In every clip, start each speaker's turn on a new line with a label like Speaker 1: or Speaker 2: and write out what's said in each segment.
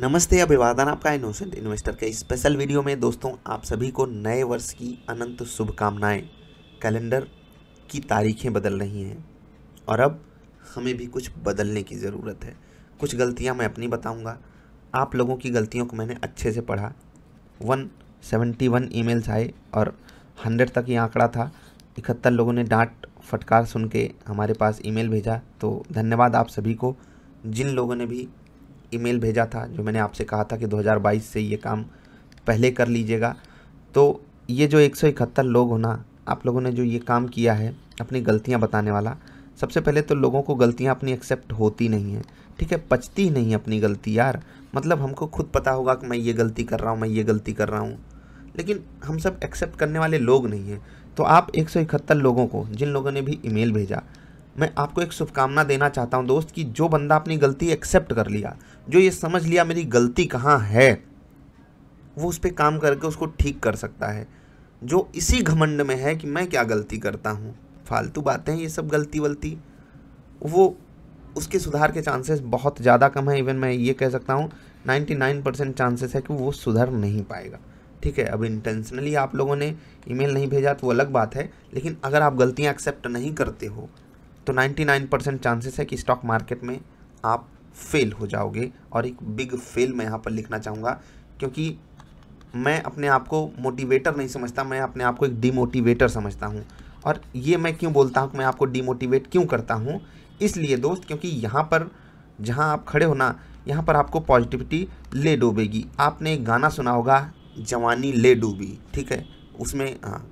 Speaker 1: नमस्ते अभिवादन आपका इनोसेंट इन्वेस्टर के स्पेशल वीडियो में दोस्तों आप सभी को नए वर्ष की अनंत शुभकामनाएं कैलेंडर की तारीखें बदल रही हैं और अब हमें भी कुछ बदलने की ज़रूरत है कुछ गलतियां मैं अपनी बताऊंगा आप लोगों की गलतियों को मैंने अच्छे से पढ़ा 171 ईमेल्स आए और हंड्रेड तक ये आंकड़ा था इकहत्तर लोगों ने डांट फटकार सुन के हमारे पास ईमेल भेजा तो धन्यवाद आप सभी को जिन लोगों ने भी ईमेल भेजा था जो मैंने आपसे कहा था कि 2022 से ये काम पहले कर लीजिएगा तो ये जो एक लोग होना आप लोगों ने जो ये काम किया है अपनी गलतियाँ बताने वाला सबसे पहले तो लोगों को गलतियाँ अपनी एक्सेप्ट होती नहीं हैं ठीक है पचती ही नहीं अपनी गलती यार मतलब हमको खुद पता होगा कि मैं ये गलती कर रहा हूँ मैं ये गलती कर रहा हूँ लेकिन हम सब एक्सेप्ट करने वाले लोग नहीं हैं तो आप एक लोगों को जिन लोगों ने भी ईमेल भेजा मैं आपको एक शुभकामना देना चाहता हूँ दोस्त कि जो बंदा अपनी गलती एक्सेप्ट कर लिया जो ये समझ लिया मेरी गलती कहाँ है वो उस पर काम करके उसको ठीक कर सकता है जो इसी घमंड में है कि मैं क्या गलती करता हूँ फालतू बातें ये सब गलती वलती वो उसके सुधार के चांसेस बहुत ज़्यादा कम है इवन मैं ये कह सकता हूँ 99 परसेंट चांसेस है कि वो सुधर नहीं पाएगा ठीक है अब इंटेंशनली आप लोगों ने ईमेल नहीं भेजा तो वो अलग बात है लेकिन अगर आप गलतियाँ एक्सेप्ट नहीं करते हो तो 99 परसेंट चांसेस है कि स्टॉक मार्केट में आप फेल हो जाओगे और एक बिग फेल मैं यहाँ पर लिखना चाहूँगा क्योंकि मैं अपने आप को मोटिवेटर नहीं समझता मैं अपने आप को एक डीमोटिवेटर समझता हूँ और ये मैं क्यों बोलता हूँ कि मैं आपको डीमोटिवेट क्यों करता हूँ इसलिए दोस्त क्योंकि यहाँ पर जहाँ आप खड़े हो ना यहाँ पर आपको पॉजिटिविटी ले डूबेगी आपने एक गाना सुना होगा जवानी ले डूबी ठीक है उसमें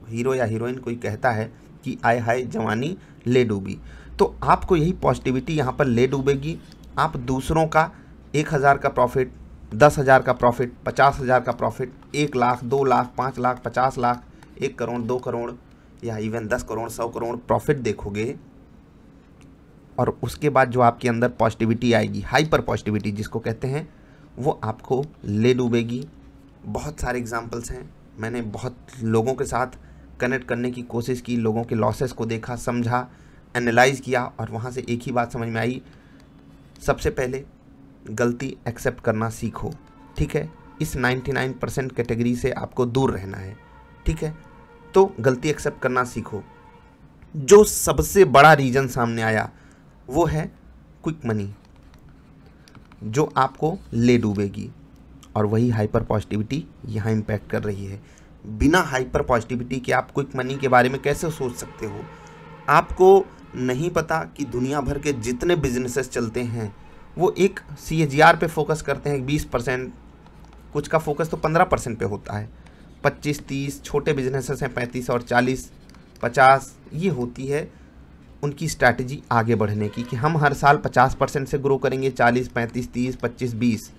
Speaker 1: हीरो हाँ, या हीरोइन कोई कहता है कि आई हाय जवानी ले डूबी तो आपको यही पॉजिटिविटी यहाँ पर ले डूबेगी आप दूसरों का एक हज़ार का प्रॉफिट दस हज़ार का प्रॉफिट पचास हज़ार का प्रॉफिट एक लाख दो लाख पाँच लाख पचास लाख एक करोड़ दो करोड़ या इवन दस करोड़ सौ करोड़ प्रॉफिट देखोगे और उसके बाद जो आपके अंदर पॉजिटिविटी आएगी हाइपर पॉजिटिविटी जिसको कहते हैं वो आपको ले डूबेगी बहुत सारे एग्जाम्पल्स हैं मैंने बहुत लोगों के साथ कनेक्ट करने की कोशिश की लोगों के लॉसेस को देखा समझा एनालाइज किया और वहाँ से एक ही बात समझ में आई सबसे पहले गलती एक्सेप्ट करना सीखो ठीक है इस 99 परसेंट कैटेगरी से आपको दूर रहना है ठीक है तो गलती एक्सेप्ट करना सीखो जो सबसे बड़ा रीज़न सामने आया वो है क्विक मनी जो आपको ले डूबेगी और वही हाइपर पॉजिटिविटी यहाँ इम्पैक्ट कर रही है बिना हाइपर पॉजिटिविटी के आप क्विक मनी के बारे में कैसे सोच सकते हो आपको नहीं पता कि दुनिया भर के जितने बिजनेसेस चलते हैं वो एक सी एच पे फोकस करते हैं बीस परसेंट कुछ का फोकस तो पंद्रह परसेंट पर होता है पच्चीस तीस छोटे बिजनेसेस हैं पैंतीस और चालीस पचास ये होती है उनकी स्ट्रैटेजी आगे बढ़ने की कि हम हर साल पचास परसेंट से ग्रो करेंगे चालीस पैंतीस तीस पच्चीस बीस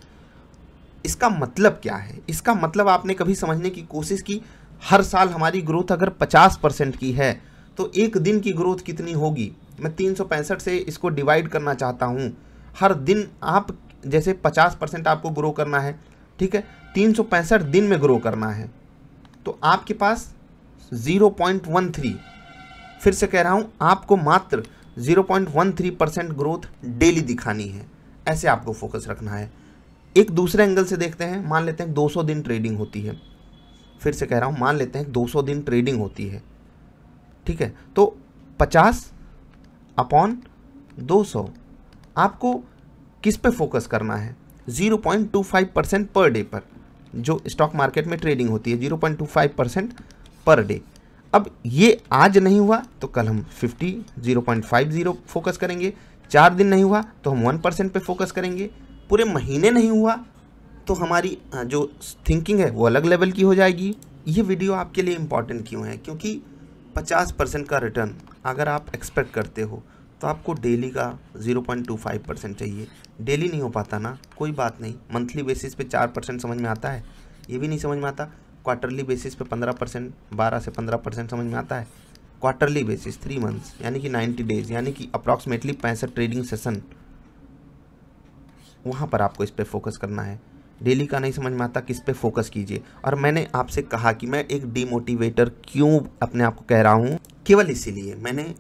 Speaker 1: इसका मतलब क्या है इसका मतलब आपने कभी समझने की कोशिश की हर साल हमारी ग्रोथ अगर पचास परसेंट की है तो एक दिन की ग्रोथ कितनी होगी मैं तीन से इसको डिवाइड करना चाहता हूँ हर दिन आप जैसे 50 परसेंट आपको ग्रो करना है ठीक है तीन दिन में ग्रो करना है तो आपके पास 0.13 फिर से कह रहा हूँ आपको मात्र 0.13 परसेंट ग्रोथ डेली दिखानी है ऐसे आपको फोकस रखना है एक दूसरे एंगल से देखते हैं मान लेते हैं 200 दिन ट्रेडिंग होती है फिर से कह रहा हूँ मान लेते हैं 200 दिन ट्रेडिंग होती है ठीक है तो पचास अपॉन दो सौ आपको किस पे फोकस करना है zero point two five percent per day पर जो स्टॉक मार्केट में ट्रेडिंग होती है zero point two five percent per day अब ये आज नहीं हुआ तो कल हम fifty zero point five zero focus करेंगे चार दिन नहीं हुआ तो हम वन परसेंट पर फोकस करेंगे पूरे महीने नहीं हुआ तो हमारी जो थिंकिंग है वो अलग लेवल की हो जाएगी ये वीडियो आपके लिए इम्पॉर्टेंट क्यों है क्योंकि पचास परसेंट का रिटर्न अगर आप एक्सपेक्ट करते हो तो आपको डेली का zero point two five percent चाहिए डेली नहीं हो पाता ना कोई बात नहीं मंथली बेसिस पे चार परसेंट समझ में आता है ये भी नहीं समझ में आता क्वार्टरली बेसिस पे पंद्रह परसेंट बारह से पंद्रह परसेंट समझ में आता है क्वार्टरली बेसिस थ्री मंथ्स यानी कि नाइन्टी डेज यानी कि अप्रॉक्सीमेटली पैंसठ ट्रेडिंग सेशन वहाँ पर आपको इस पर फोकस करना है डेली का नहीं समझ में आता किस पे फोकस कीजिए और मैंने आपसे कहा कि मैं एक डीमोटिवेटर क्यों अपने आप को कह रहा हूँ केवल इसीलिए मैंने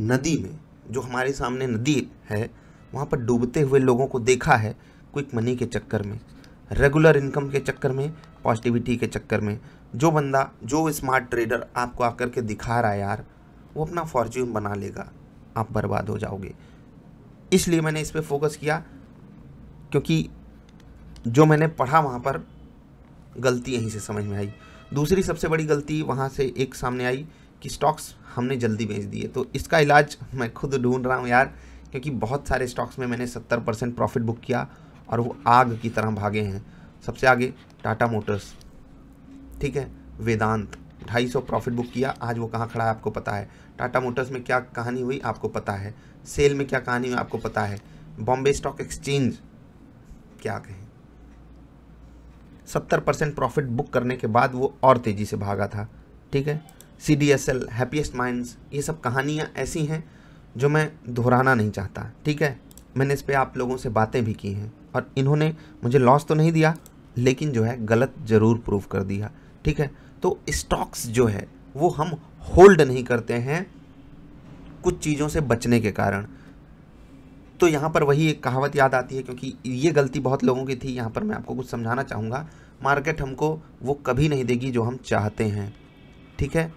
Speaker 1: नदी में जो हमारे सामने नदी है वहाँ पर डूबते हुए लोगों को देखा है क्विक मनी के चक्कर में रेगुलर इनकम के चक्कर में पॉजिटिविटी के चक्कर में जो बंदा जो स्मार्ट ट्रेडर आपको आकर के दिखा रहा है यार वो अपना फॉर्च्यून बना लेगा आप बर्बाद हो जाओगे इसलिए मैंने इस पर फोकस किया क्योंकि जो मैंने पढ़ा वहाँ पर गलती यहीं से समझ में आई दूसरी सबसे बड़ी गलती वहाँ से एक सामने आई कि स्टॉक्स हमने जल्दी बेच दिए तो इसका इलाज मैं खुद ढूंढ रहा हूँ यार क्योंकि बहुत सारे स्टॉक्स में मैंने सत्तर परसेंट प्रॉफिट बुक किया और वो आग की तरह भागे हैं सबसे आगे टाटा मोटर्स ठीक है वेदांत ढाई सौ प्रॉफिट बुक किया आज वो कहाँ खड़ा है आपको पता है टाटा मोटर्स में क्या कहानी हुई आपको पता है सेल में क्या कहानी हुई आपको पता है बॉम्बे स्टॉक एक्सचेंज क्या कहें सत्तर परसेंट प्रॉफिट बुक करने के बाद वो और तेज़ी से भागा था ठीक है C D S L happiest minds ये सब कहानियाँ ऐसी हैं जो मैं दोहराना नहीं चाहता ठीक है मैंने इस पर आप लोगों से बातें भी की हैं और इन्होंने मुझे लॉस तो नहीं दिया लेकिन जो है गलत ज़रूर प्रूव कर दिया ठीक है तो स्टॉक्स जो है वो हम होल्ड नहीं करते हैं कुछ चीज़ों से बचने के कारण तो यहाँ पर वही एक कहावत याद आती है क्योंकि ये गलती बहुत लोगों की थी यहाँ पर मैं आपको कुछ समझाना चाहूँगा मार्केट हमको वो कभी नहीं देगी जो हम चाहते हैं ठीक है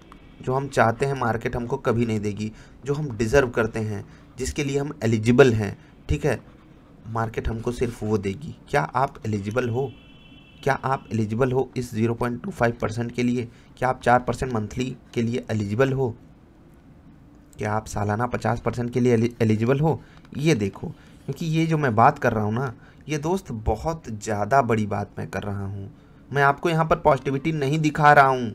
Speaker 1: जो हम चाहते हैं मार्केट हमको कभी नहीं देगी जो हम डिज़र्व करते हैं जिसके लिए हम एलिजिबल हैं ठीक है मार्केट हमको सिर्फ वो देगी क्या आप एलिजिबल हो क्या आप एलिजिबल हो इस 0.25 परसेंट के लिए क्या आप 4 परसेंट मंथली के लिए एलिजिबल हो क्या आप सालाना 50 परसेंट के लिए एलिजिबल हो ये देखो क्योंकि ये जो मैं बात कर रहा हूँ ना ये दोस्त बहुत ज़्यादा बड़ी बात मैं कर रहा हूँ मैं आपको यहाँ पर पॉजिटिविटी नहीं दिखा रहा हूँ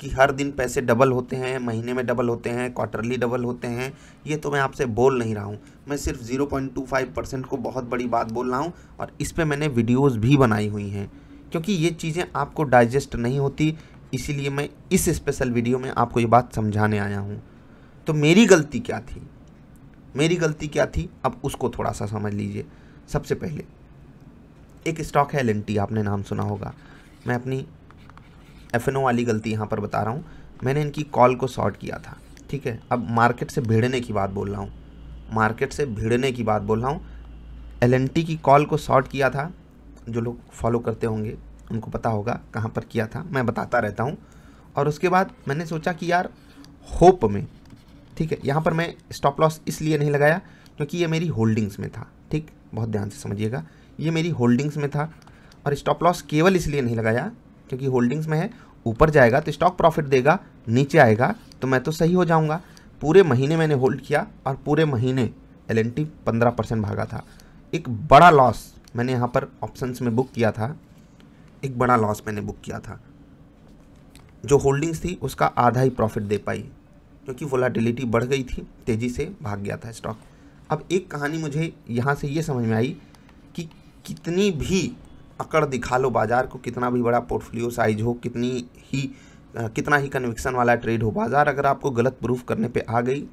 Speaker 1: कि हर दिन पैसे डबल होते हैं महीने में डबल होते हैं क्वार्टरली डबल होते हैं ये तो मैं आपसे बोल नहीं रहा हूँ मैं सिर्फ 0.25 परसेंट को बहुत बड़ी बात बोल रहा हूँ और इस पर मैंने वीडियोस भी बनाई हुई हैं क्योंकि ये चीज़ें आपको डाइजेस्ट नहीं होती इसीलिए मैं इस स्पेशल वीडियो में आपको ये बात समझाने आया हूँ तो मेरी गलती क्या थी मेरी गलती क्या थी अब उसको थोड़ा सा समझ लीजिए सबसे पहले एक स्टॉक है एल आपने नाम सुना होगा मैं अपनी एफ वाली गलती यहाँ पर बता रहा हूँ मैंने इनकी कॉल को शॉर्ट किया था ठीक है अब मार्केट से भिड़ने की बात बोल रहा हूँ मार्केट से भिड़ने की बात बोल रहा हूँ एल की कॉल को शॉर्ट किया था जो लोग फॉलो करते होंगे उनको पता होगा कहाँ पर किया था मैं बताता रहता हूँ और उसके बाद मैंने सोचा कि यार होप में ठीक है यहाँ पर मैं स्टॉप लॉस इसलिए नहीं लगाया क्योंकि ये मेरी होल्डिंग्स में था ठीक बहुत ध्यान से समझिएगा ये मेरी होल्डिंग्स में था और स्टॉप लॉस केवल इसलिए नहीं लगाया क्योंकि होल्डिंग्स में है ऊपर जाएगा तो स्टॉक प्रॉफिट देगा नीचे आएगा तो मैं तो सही हो जाऊँगा पूरे महीने मैंने होल्ड किया और पूरे महीने एल एन टी पंद्रह परसेंट भागा था एक बड़ा लॉस मैंने यहाँ पर ऑप्शंस में बुक किया था एक बड़ा लॉस मैंने बुक किया था जो होल्डिंग्स थी उसका आधा ही प्रॉफिट दे पाई क्योंकि वोलाटिलिटी बढ़ गई थी तेज़ी से भाग गया था स्टॉक अब एक कहानी मुझे यहाँ से ये समझ में आई कि कितनी भी अकड़ दिखा लो बाज़ार को कितना भी बड़ा पोर्टफोलियो साइज हो कितनी ही कितना ही कन्विक्सन वाला ट्रेड हो बाज़ार अगर आपको गलत प्रूफ करने पे आ गई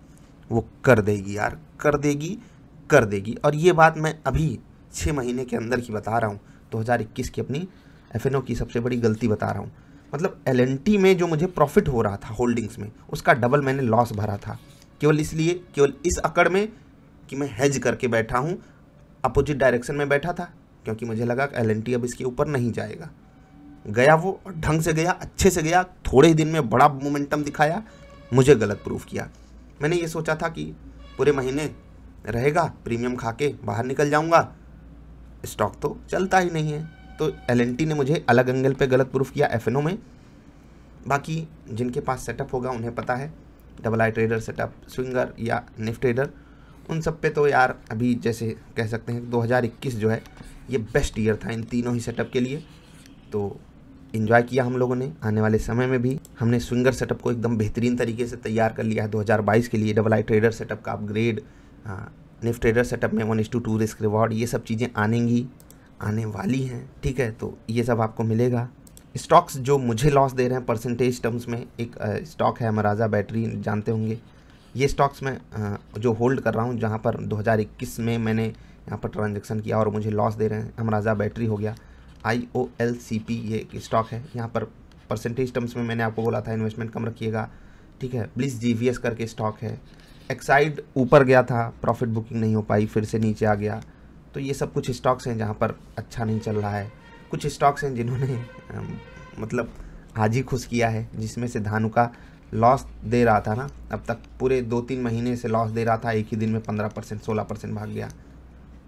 Speaker 1: वो कर देगी यार कर देगी कर देगी और ये बात मैं अभी छः महीने के अंदर की बता रहा हूँ 2021 की अपनी एफ की सबसे बड़ी गलती बता रहा हूँ मतलब एल में जो मुझे प्रॉफिट हो रहा था होल्डिंग्स में उसका डबल मैंने लॉस भरा था केवल इसलिए केवल इस अकड़ में कि मैं हेज करके बैठा हूँ अपोजिट डायरेक्शन में बैठा था क्योंकि मुझे लगा कि एल अब इसके ऊपर नहीं जाएगा गया वो ढंग से गया अच्छे से गया थोड़े ही दिन में बड़ा मोमेंटम दिखाया मुझे गलत प्रूफ किया मैंने ये सोचा था कि पूरे महीने रहेगा प्रीमियम खा के बाहर निकल जाऊँगा स्टॉक तो चलता ही नहीं है तो एल ने मुझे अलग एंगल पे गलत प्रूफ किया एफ में बाकी जिनके पास सेटअप होगा उन्हें पता है double I trader setup swinger या निफ्ट ट्रेडर उन सब पे तो यार अभी जैसे कह सकते हैं 2021 जो है ये बेस्ट ईयर था इन तीनों ही सेटअप के लिए तो इन्जॉय किया हम लोगों ने आने वाले समय में भी हमने स्विंगर सेटअप को एकदम बेहतरीन तरीके से तैयार कर लिया है 2022 के लिए डबल आई ट्रेडर सेटअप का अपग्रेड निफ्ट ट्रेडर सेटअप में one is to two risk reward ये सब चीज़ें आनेंगी आने वाली हैं ठीक है तो ये सब आपको मिलेगा स्टॉक्स जो मुझे लॉस दे रहे हैं परसेंटेज टर्म्स में एक स्टॉक है मराजा बैटरी जानते होंगे ये स्टॉक्स मैं जो होल्ड कर रहा हूँ जहाँ पर 2021 में मैंने यहाँ पर ट्रांजेक्शन किया और मुझे लॉस दे रहे हैं अमराजा बैटरी हो गया आई ओ एल सी पी ये एक स्टॉक है यहाँ पर परसेंटेज टर्म्स में मैंने आपको बोला था इन्वेस्टमेंट कम रखिएगा ठीक है प्लीज़ जी वी एस करके स्टॉक है एक्साइड ऊपर गया था प्रॉफिट बुकिंग नहीं हो पाई फिर से नीचे आ गया तो ये सब कुछ स्टॉक्स हैं जहाँ पर अच्छा नहीं चल रहा है कुछ स्टॉक्स हैं जिन्होंने मतलब हाजी खुश किया है जिसमें से धानु का लॉस दे रहा था ना अब तक पूरे दो तीन महीने से लॉस दे रहा था एक ही दिन में पंद्रह परसेंट सोलह परसेंट भाग गया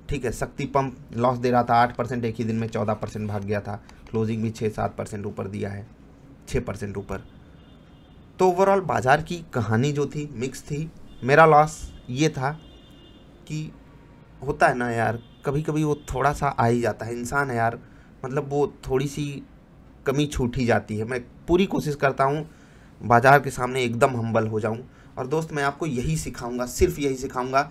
Speaker 1: ठीक है शक्ति पंप लॉस दे रहा था आठ परसेंट एक ही दिन में चौदह परसेंट भाग गया था क्लोजिंग भी छः सात परसेंट ऊपर दिया है छः परसेंट ऊपर तो ओवरऑल बाज़ार की कहानी जो थी मिक्स थी मेरा लॉस ये था कि होता है ना यार कभी कभी वो थोड़ा सा आ ही जाता है इंसान है यार मतलब वो थोड़ी सी कमी छूट ही जाती है मैं पूरी कोशिश करता हूँ बाज़ार के सामने एकदम हम्बल हो जाऊँ और दोस्त मैं आपको यही सिखाऊंगा सिर्फ यही सिखाऊंगा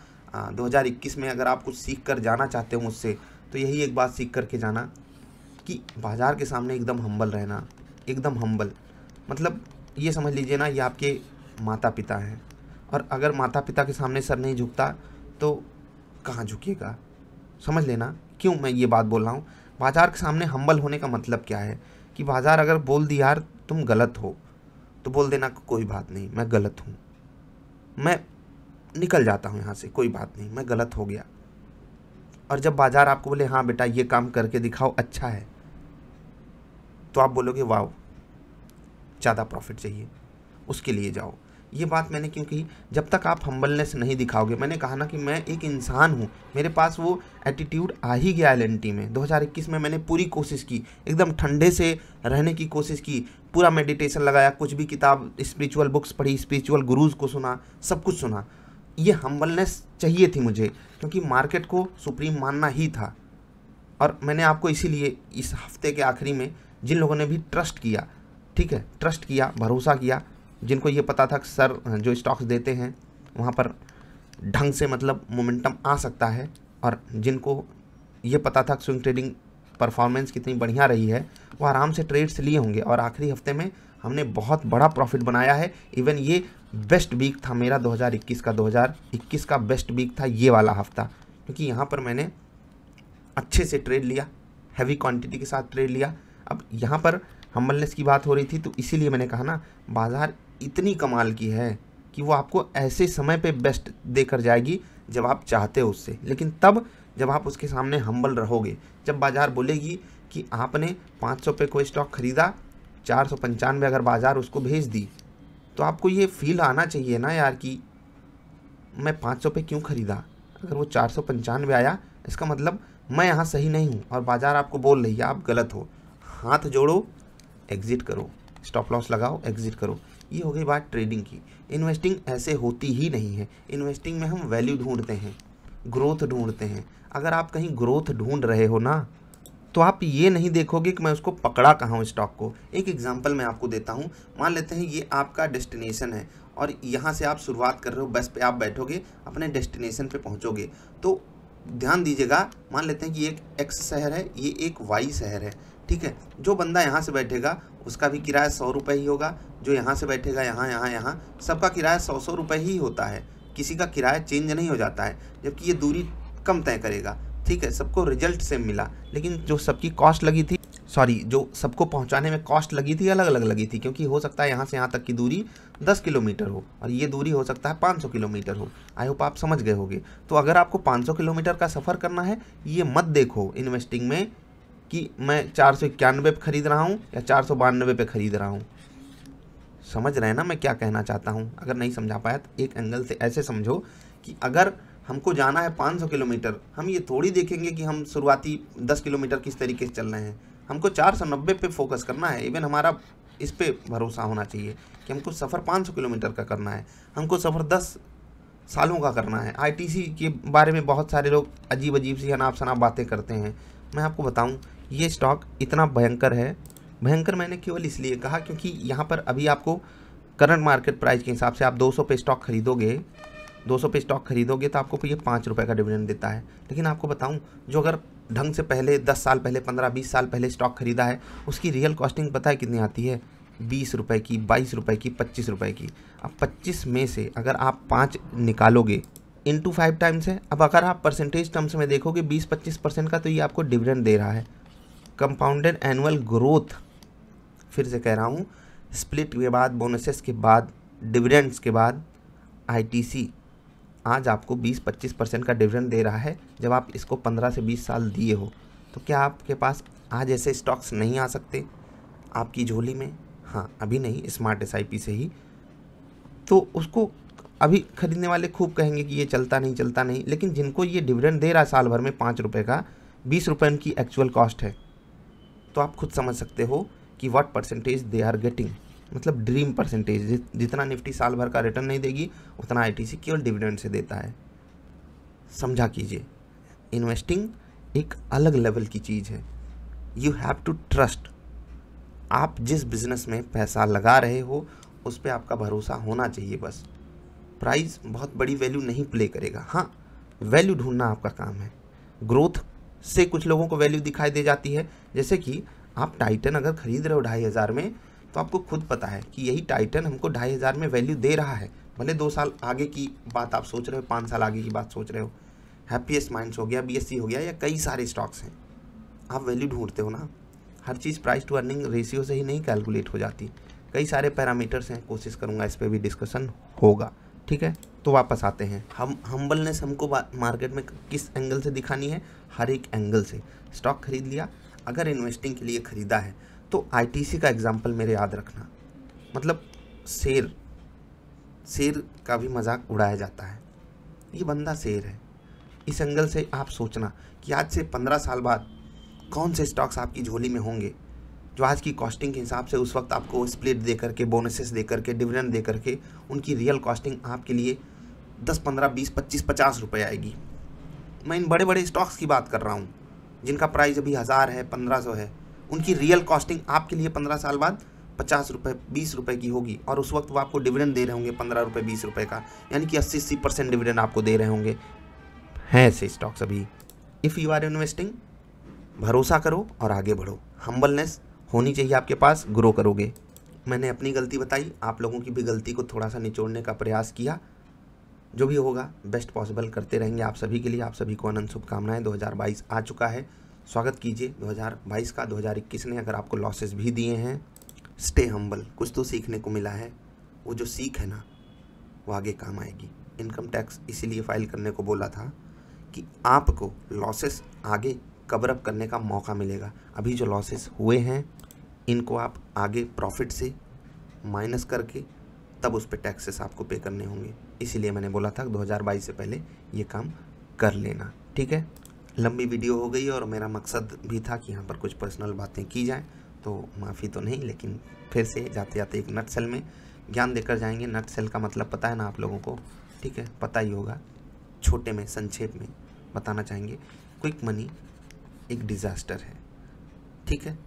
Speaker 1: 2021 में अगर आप कुछ सीख कर जाना चाहते हो मुझसे तो यही एक बात सीख करके जाना कि बाज़ार के सामने एकदम हम्बल रहना एकदम हम्बल मतलब ये समझ लीजिए ना ये आपके माता पिता हैं और अगर माता पिता के सामने सर नहीं झुकता तो कहाँ झुकेगा समझ लेना क्यों मैं ये बात बोल रहा हूँ बाजार के सामने हम्बल होने का मतलब क्या है कि बाजार अगर बोल दी यार तुम गलत हो तो बोल देना कोई बात नहीं मैं गलत हूँ मैं निकल जाता हूँ यहाँ से कोई बात नहीं मैं गलत हो गया और जब बाजार आपको बोले हाँ बेटा ये काम करके दिखाओ अच्छा है तो आप बोलोगे वाह ज़्यादा प्रॉफिट चाहिए उसके लिए जाओ ये बात मैंने क्यों कही जब तक आप हम्बलनेस नहीं दिखाओगे मैंने कहा ना कि मैं एक इंसान हूँ मेरे पास वो एटीट्यूड आ ही गया एल में 2021 में मैंने पूरी कोशिश की एकदम ठंडे से रहने की कोशिश की पूरा मेडिटेशन लगाया कुछ भी किताब स्पिरिचुअल बुक्स पढ़ी स्पिरिचुअल गुरुज को सुना सब कुछ सुना ये हम्बलनेस चाहिए थी मुझे क्योंकि मार्केट को सुप्रीम मानना ही था और मैंने आपको इसीलिए इस हफ्ते के आखिरी में जिन लोगों ने भी ट्रस्ट किया ठीक है ट्रस्ट किया भरोसा किया जिनको ये पता था सर जो स्टॉक्स देते हैं वहाँ पर ढंग से मतलब मोमेंटम आ सकता है और जिनको ये पता था स्विंग ट्रेडिंग परफॉर्मेंस कितनी बढ़िया रही है वो आराम से ट्रेड्स लिए होंगे और आखिरी हफ्ते में हमने बहुत बड़ा प्रॉफिट बनाया है इवन ये बेस्ट वीक था मेरा 2021 का 2021 का बेस्ट वीक था ये वाला हफ्ता क्योंकि यहाँ पर मैंने अच्छे से ट्रेड लिया हैवी क्वांटिटी के साथ ट्रेड लिया अब यहाँ पर हम्बलनेस की बात हो रही थी तो इसीलिए मैंने कहा ना बाज़ार इतनी कमाल की है कि वो आपको ऐसे समय पे बेस्ट देकर जाएगी जब आप चाहते हो उससे लेकिन तब जब आप उसके सामने हम्बल रहोगे जब बाज़ार बोलेगी कि आपने पाँच सौ पे कोई स्टॉक ख़रीदा चार सौ पंचानवे अगर बाज़ार उसको भेज दी तो आपको ये फील आना चाहिए ना यार कि मैं पाँच सौ पे क्यों ख़रीदा अगर वो चार सौ पंचानवे आया इसका मतलब मैं यहाँ सही नहीं हूँ और बाज़ार आपको बोल रही है आप गलत हो हाथ जोड़ो एग्ज़िट करो स्टॉप लॉस लगाओ एग्ज़िट करो ये हो गई बात ट्रेडिंग की इन्वेस्टिंग ऐसे होती ही नहीं है इन्वेस्टिंग में हम वैल्यू ढूंढते हैं ग्रोथ ढूंढते हैं अगर आप कहीं ग्रोथ ढूंढ रहे हो ना तो आप ये नहीं देखोगे कि मैं उसको पकड़ा कहाँ हूँ स्टॉक को एक एग्जाम्पल मैं आपको देता हूँ मान लेते हैं ये आपका डेस्टिनेशन है और यहाँ से आप शुरुआत कर रहे हो बस पे आप बैठोगे अपने डेस्टिनेशन पे पहुँचोगे तो ध्यान दीजिएगा मान लेते हैं कि एक एक्स शहर है ये एक वाई शहर है ठीक है जो बंदा यहाँ से बैठेगा उसका भी किराया सौ रुपये ही होगा जो यहाँ से बैठेगा यहाँ यहाँ यहाँ सबका किराया सौ सौ रुपये ही होता है किसी का किराया चेंज नहीं हो जाता है जबकि ये दूरी कम तय करेगा ठीक है सबको रिजल्ट सेम मिला लेकिन जो सबकी कॉस्ट लगी थी सॉरी जो सबको पहुंचाने में कॉस्ट लगी थी अलग अलग लगी थी क्योंकि हो सकता है यहाँ से यहाँ तक की दूरी 10 किलोमीटर हो और ये दूरी हो सकता है 500 किलोमीटर हो आई होप आप समझ गए होगे तो अगर आपको 500 किलोमीटर का सफ़र करना है ये मत देखो इन्वेस्टिंग में कि मैं चार सौ इक्यानवे पर ख़रीद रहा हूँ या चार सौ बानवे पर ख़रीद रहा हूँ समझ रहे हैं ना मैं क्या कहना चाहता हूँ अगर नहीं समझा पाया तो एक एंगल से ऐसे समझो कि अगर हमको जाना है 500 किलोमीटर हम ये थोड़ी देखेंगे कि हम शुरुआती 10 किलोमीटर किस तरीके से चल रहे हैं हमको चार सौ नब्बे पे फोकस करना है इवन हमारा इस पर भरोसा होना चाहिए कि हमको सफ़र 500 किलोमीटर का करना है हमको सफ़र 10 सालों का करना है आईटीसी के बारे में बहुत सारे लोग अजीब अजीब सी अनाप शनाप बातें करते हैं मैं आपको बताऊं ये स्टॉक इतना भयंकर है भयंकर मैंने केवल इसलिए कहा क्योंकि यहाँ पर अभी आपको करंट मार्केट प्राइस के हिसाब से आप 200 पे स्टॉक खरीदोगे 200 पे स्टॉक खरीदोगे तो आपको ये पाँच रुपये का डिविडेंड देता है लेकिन आपको बताऊं जो अगर ढंग से पहले 10 साल पहले 15-20 साल पहले स्टॉक खरीदा है उसकी रियल कॉस्टिंग पता है कितनी आती है बीस रुपये की बाईस रुपये की पच्चीस रुपये की अब पच्चीस में से अगर आप पाँच निकालोगे इन टू फाइव टाइम्स है अब अगर आप परसेंटेज टर्म्स में देखोगे बीस पच्चीस परसेंट का तो ये आपको डिविडेंड दे रहा है कंपाउंडेड एनुअल ग्रोथ फिर से कह रहा हूँ स्प्लिट के बाद बोनसेस के बाद डिविडेंड्स के बाद आईटीसी आज आपको 20-25 परसेंट का डिविडेंड दे रहा है जब आप इसको 15 से 20 साल दिए हो तो क्या आपके पास आज ऐसे स्टॉक्स नहीं आ सकते आपकी झोली में हाँ अभी नहीं स्मार्ट एस से ही तो उसको अभी खरीदने वाले खूब कहेंगे कि ये चलता नहीं चलता नहीं लेकिन जिनको ये डिविडेंड दे रहा है साल भर में पाँच रुपये का बीस रुपये उनकी एक्चुअल कॉस्ट है तो आप खुद समझ सकते हो कि what percentage they are getting मतलब ड्रीम परसेंटेज जितना निफ्टी साल भर का रिटर्न नहीं देगी उतना सी केवल डिविडेंड से देता है समझा कीजिए इन्वेस्टिंग एक अलग लेवल की चीज़ है यू हैव टू ट्रस्ट आप जिस बिज़नेस में पैसा लगा रहे हो उस पर आपका भरोसा होना चाहिए बस प्राइस बहुत बड़ी वैल्यू नहीं प्ले करेगा हाँ वैल्यू ढूंढना आपका काम है ग्रोथ से कुछ लोगों को वैल्यू दिखाई दे जाती है जैसे कि आप टाइटन अगर खरीद रहे हो ढाई हज़ार में तो आपको खुद पता है कि यही टाइटन हमको ढाई हज़ार में वैल्यू दे रहा है भले दो साल आगे की बात आप सोच रहे हो पाँच साल आगे की बात सोच रहे हो हैप्पीएस्ट माइंड्स हो गया बी हो गया या कई सारे स्टॉक्स हैं आप वैल्यू ढूंढते हो ना हर चीज़ प्राइस टू अर्निंग रेशियो से ही नहीं कैलकुलेट हो जाती कई सारे पैरामीटर्स हैं कोशिश करूँगा इस पर भी डिस्कशन होगा ठीक है तो वापस आते हैं हम हम्बलनेस हमको मार्केट में किस एंगल से दिखानी है हर एक एंगल से स्टॉक खरीद लिया अगर इन्वेस्टिंग के लिए ख़रीदा है तो आईटीसी का एग्ज़ाम्पल मेरे याद रखना मतलब शेर शेर का भी मजाक उड़ाया जाता है ये बंदा शेर है इस एंगल से आप सोचना कि आज से पंद्रह साल बाद कौन से स्टॉक्स आपकी झोली में होंगे जो आज की कॉस्टिंग के हिसाब से उस वक्त आपको स्प्लिट दे करके बोनसेस दे करके डिविडेंड दे करके उनकी रियल कॉस्टिंग आपके लिए दस पंद्रह बीस पच्चीस पचास रुपये आएगी मैं इन बड़े बड़े स्टॉक्स की बात कर रहा हूँ जिनका प्राइस अभी हज़ार है पंद्रह सौ है उनकी रियल कॉस्टिंग आपके लिए पंद्रह साल बाद पचास रुपये बीस रुपये की होगी और उस वक्त वो आपको डिविडेंड दे रहे होंगे पंद्रह रुपये बीस रुपये का यानी कि अस्सी अस्सी परसेंट डिविडेंड आपको दे रहे होंगे हैं ऐसे स्टॉक्स अभी इफ़ यू आर इन्वेस्टिंग भरोसा करो और आगे बढ़ो हम्बलनेस होनी चाहिए आपके पास ग्रो करोगे मैंने अपनी गलती बताई आप लोगों की भी गलती को थोड़ा सा निचोड़ने का प्रयास किया जो भी होगा बेस्ट पॉसिबल करते रहेंगे आप सभी के लिए आप सभी को अनंत शुभकामनाएं 2022 आ चुका है स्वागत कीजिए 2022 का 2021 ने अगर आपको लॉसेस भी दिए हैं स्टे हम्बल कुछ तो सीखने को मिला है वो जो सीख है ना वो आगे काम आएगी इनकम टैक्स इसीलिए फाइल करने को बोला था कि आपको लॉसेस आगे कवरअप करने का मौका मिलेगा अभी जो लॉसेस हुए हैं इनको आप आगे प्रॉफिट से माइनस करके तब उस पर टैक्सेस आपको पे करने होंगे इसीलिए मैंने बोला था 2022 से पहले ये काम कर लेना ठीक है लंबी वीडियो हो गई और मेरा मकसद भी था कि यहाँ पर कुछ पर्सनल बातें की जाएँ तो माफ़ी तो नहीं लेकिन फिर से जाते जाते एक नट सेल में ज्ञान देकर जाएंगे नट सेल का मतलब पता है ना आप लोगों को ठीक है पता ही होगा छोटे में संक्षेप में बताना चाहेंगे क्विक मनी एक डिज़ास्टर है ठीक है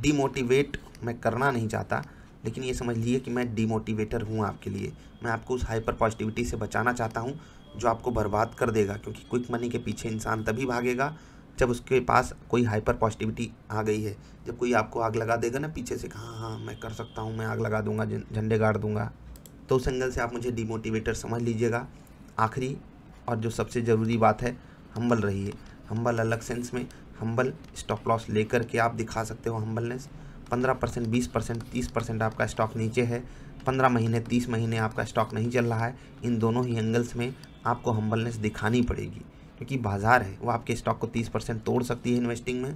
Speaker 1: डीमोटिवेट मैं करना नहीं चाहता लेकिन ये समझ लीजिए कि मैं डीमोटिवेटर हूँ आपके लिए मैं आपको उस हाइपर पॉजिटिविटी से बचाना चाहता हूँ जो आपको बर्बाद कर देगा क्योंकि क्विक मनी के पीछे इंसान तभी भागेगा जब उसके पास कोई हाइपर पॉजिटिविटी आ गई है जब कोई आपको आग लगा देगा ना पीछे से हाँ हाँ मैं कर सकता हूँ मैं आग लगा दूंगा झंडे गाड़ दूंगा तो उस एंगल से आप मुझे डिमोटिवेटर समझ लीजिएगा आखिरी और जो सबसे ज़रूरी बात है हम्बल रहिए हम्बल अलग सेंस में हम्बल स्टॉप लॉस लेकर के आप दिखा सकते हो हम्बलनेस पंद्रह परसेंट बीस परसेंट तीस परसेंट आपका स्टॉक नीचे है पंद्रह महीने तीस महीने आपका स्टॉक नहीं चल रहा है इन दोनों ही एंगल्स में आपको हम्बलनेस दिखानी पड़ेगी क्योंकि बाज़ार है वो आपके स्टॉक को तीस परसेंट तोड़ सकती है इन्वेस्टिंग में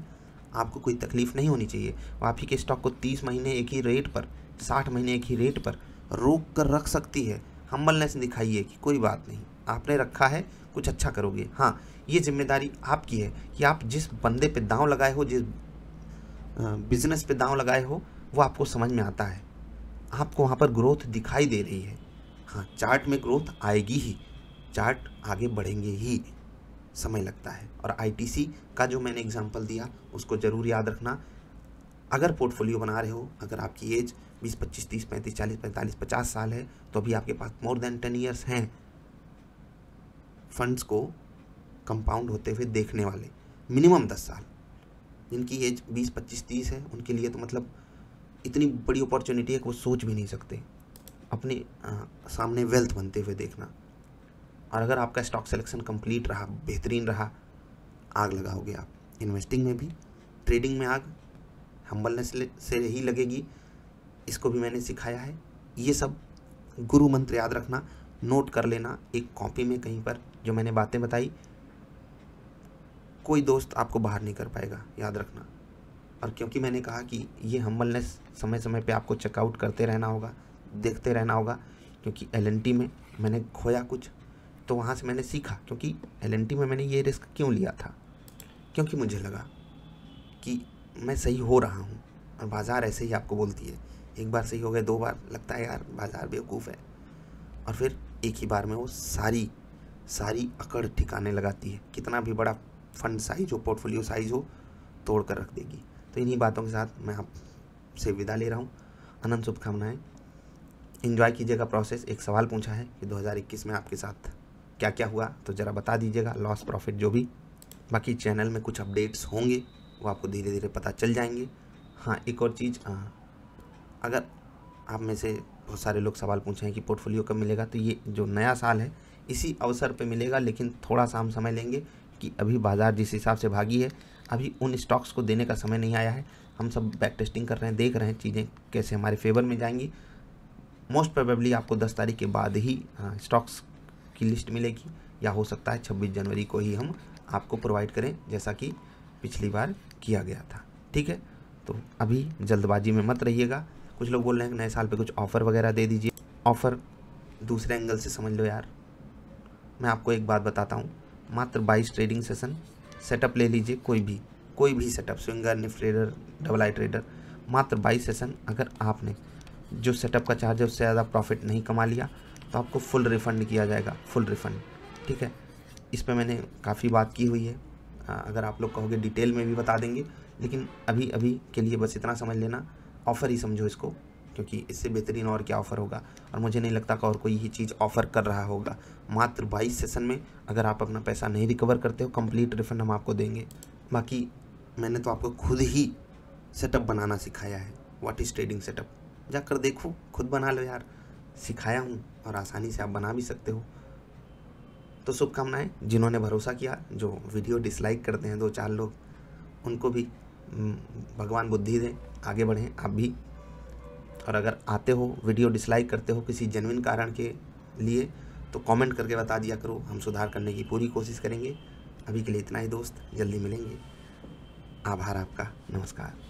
Speaker 1: आपको कोई तकलीफ़ नहीं होनी चाहिए वो आप ही के स्टॉक को तीस महीने एक ही रेट पर साठ महीने एक ही रेट पर रोक कर रख सकती है हम्बलनेस दिखाइए कि कोई बात नहीं आपने रखा है कुछ अच्छा करोगे हाँ ये जिम्मेदारी आपकी है कि आप जिस बंदे पे दांव लगाए हो जिस बिजनेस पे दांव लगाए हो वो आपको समझ में आता है आपको वहाँ पर ग्रोथ दिखाई दे रही है हाँ चार्ट में ग्रोथ आएगी ही चार्ट आगे बढ़ेंगे ही समय लगता है और आई का जो मैंने एग्जाम्पल दिया उसको ज़रूर याद रखना अगर पोर्टफोलियो बना रहे हो अगर आपकी एज 20, 25, 30, 35, 40, 45, 50 साल है तो अभी आपके पास मोर देन टेन ईयर्स हैं फंड्स को कंपाउंड होते हुए देखने वाले मिनिमम दस साल जिनकी एज बीस पच्चीस तीस है उनके लिए तो मतलब इतनी बड़ी अपॉर्चुनिटी है कि वो सोच भी नहीं सकते अपने आ, सामने वेल्थ बनते हुए देखना और अगर आपका स्टॉक सिलेक्शन कंप्लीट रहा बेहतरीन रहा आग लगाओगे आप इन्वेस्टिंग में भी ट्रेडिंग में आग हम्बलनेस से ही लगेगी इसको भी मैंने सिखाया है ये सब गुरु मंत्र याद रखना नोट कर लेना एक कॉपी में कहीं पर जो मैंने बातें बताई कोई दोस्त आपको बाहर नहीं कर पाएगा याद रखना और क्योंकि मैंने कहा कि ये हम्बलनेस समय समय पे आपको चेकआउट करते रहना होगा देखते रहना होगा क्योंकि एल में मैंने खोया कुछ तो वहाँ से मैंने सीखा क्योंकि एल में मैंने ये रिस्क क्यों लिया था क्योंकि मुझे लगा कि मैं सही हो रहा हूँ और बाज़ार ऐसे ही आपको बोलती है एक बार सही हो गए दो बार लगता है यार बाज़ार बेवकूफ़ है और फिर एक ही बार में वो सारी सारी अकड़ ठिकाने लगाती है कितना भी बड़ा फंड साइज हो पोर्टफोलियो साइज हो तोड़ कर रख देगी तो इन्हीं बातों के साथ मैं आपसे विदा ले रहा हूँ अनंत शुभकामनाएँ इन्जॉय कीजिएगा प्रोसेस एक सवाल पूछा है कि 2021 में आपके साथ क्या क्या हुआ तो ज़रा बता दीजिएगा लॉस प्रॉफिट जो भी बाकी चैनल में कुछ अपडेट्स होंगे वो आपको धीरे धीरे पता चल जाएंगे हाँ एक और चीज़ अगर आप में से बहुत सारे लोग सवाल पूछे हैं कि पोर्टफोलियो कब मिलेगा तो ये जो नया साल है इसी अवसर पे मिलेगा लेकिन थोड़ा सा हम समय लेंगे कि अभी बाज़ार जिस हिसाब से भागी है अभी उन स्टॉक्स को देने का समय नहीं आया है हम सब बैक टेस्टिंग कर रहे हैं देख रहे हैं चीज़ें कैसे हमारे फेवर में जाएंगी मोस्ट प्रोबेबली आपको 10 तारीख के बाद ही हाँ, स्टॉक्स की लिस्ट मिलेगी या हो सकता है 26 जनवरी को ही हम आपको प्रोवाइड करें जैसा कि पिछली बार किया गया था ठीक है तो अभी जल्दबाजी में मत रहिएगा कुछ लोग बोल रहे हैं नए साल पे कुछ ऑफ़र वगैरह दे दीजिए ऑफ़र दूसरे एंगल से समझ लो यार मैं आपको एक बात बताता हूँ मात्र बाईस ट्रेडिंग सेशन सेटअप ले लीजिए कोई भी कोई भी setup swinger Nift trader double I trader मात्र बाईस सेशन अगर आपने जो सेटअप का चार्ज है उससे ज़्यादा प्रॉफिट नहीं कमा लिया तो आपको फुल रिफ़ंड किया जाएगा फुल रिफ़ंड ठीक है इस पर मैंने काफ़ी बात की हुई है अगर आप लोग कहोगे डिटेल में भी बता देंगे लेकिन अभी अभी के लिए बस इतना समझ लेना ऑफ़र ही समझो इसको क्योंकि इससे बेहतरीन और क्या ऑफ़र होगा और मुझे नहीं लगता कि और कोई ये चीज़ ऑफ़र कर रहा होगा मात्र बाईस सेशन में अगर आप अपना पैसा नहीं रिकवर करते हो कंप्लीट रिफंड हम आपको देंगे बाकी मैंने तो आपको खुद ही सेटअप बनाना सिखाया है व्हाट इज़ ट्रेडिंग सेटअप जाकर देखो खुद बना लो यार सिखाया हूँ और आसानी से आप बना भी सकते हो तो शुभकामनाएं जिन्होंने भरोसा किया जो वीडियो डिसलाइक करते हैं दो चार लोग उनको भी हम्म, भगवान बुद्धि दें आगे बढ़ें आप भी और अगर आते हो वीडियो डिसलाइक करते हो किसी जेनविन कारण के लिए तो कमेंट करके बता दिया करो हम सुधार करने की पूरी कोशिश करेंगे अभी के लिए इतना ही दोस्त जल्दी मिलेंगे आभार आपका नमस्कार